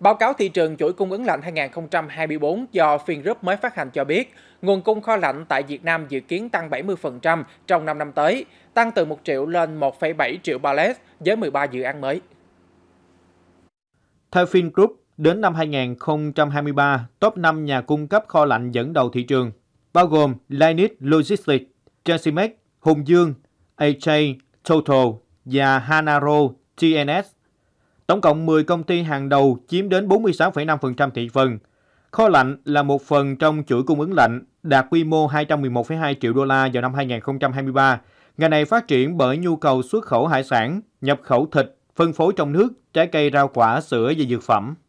Báo cáo thị trường chuỗi cung ứng lạnh 2024 do Fingroup mới phát hành cho biết, nguồn cung kho lạnh tại Việt Nam dự kiến tăng 70% trong 5 năm tới, tăng từ 1 triệu lên 1,7 triệu pallet với 13 dự án mới. Theo Fingroup, đến năm 2023, top 5 nhà cung cấp kho lạnh dẫn đầu thị trường, bao gồm Linus Logistics, Transimex, Hùng Dương, AJ, Total và Hanaro TNS. Tổng cộng 10 công ty hàng đầu chiếm đến 46,5% thị phần. Kho lạnh là một phần trong chuỗi cung ứng lạnh đạt quy mô 211,2 triệu đô la vào năm 2023. Ngành này phát triển bởi nhu cầu xuất khẩu hải sản, nhập khẩu thịt, phân phối trong nước, trái cây, rau quả, sữa và dược phẩm.